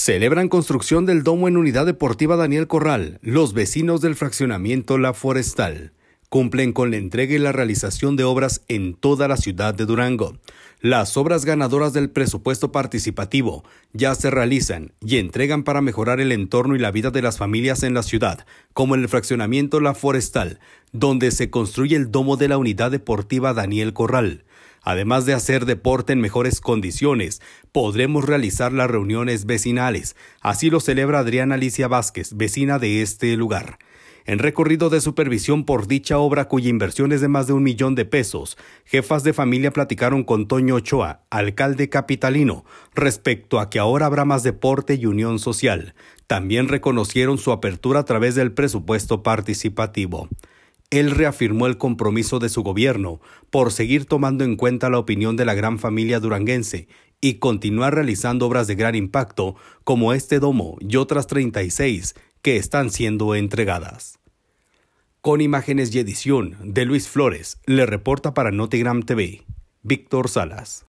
Celebran construcción del domo en Unidad Deportiva Daniel Corral, los vecinos del fraccionamiento La Forestal. Cumplen con la entrega y la realización de obras en toda la ciudad de Durango. Las obras ganadoras del presupuesto participativo ya se realizan y entregan para mejorar el entorno y la vida de las familias en la ciudad, como en el fraccionamiento La Forestal, donde se construye el domo de la Unidad Deportiva Daniel Corral. Además de hacer deporte en mejores condiciones, podremos realizar las reuniones vecinales. Así lo celebra Adriana Alicia Vázquez, vecina de este lugar. En recorrido de supervisión por dicha obra cuya inversión es de más de un millón de pesos, jefas de familia platicaron con Toño Ochoa, alcalde capitalino, respecto a que ahora habrá más deporte y unión social. También reconocieron su apertura a través del presupuesto participativo. Él reafirmó el compromiso de su gobierno por seguir tomando en cuenta la opinión de la gran familia duranguense y continuar realizando obras de gran impacto como este domo y otras 36 que están siendo entregadas. Con imágenes y edición de Luis Flores, le reporta para Notigram TV, Víctor Salas.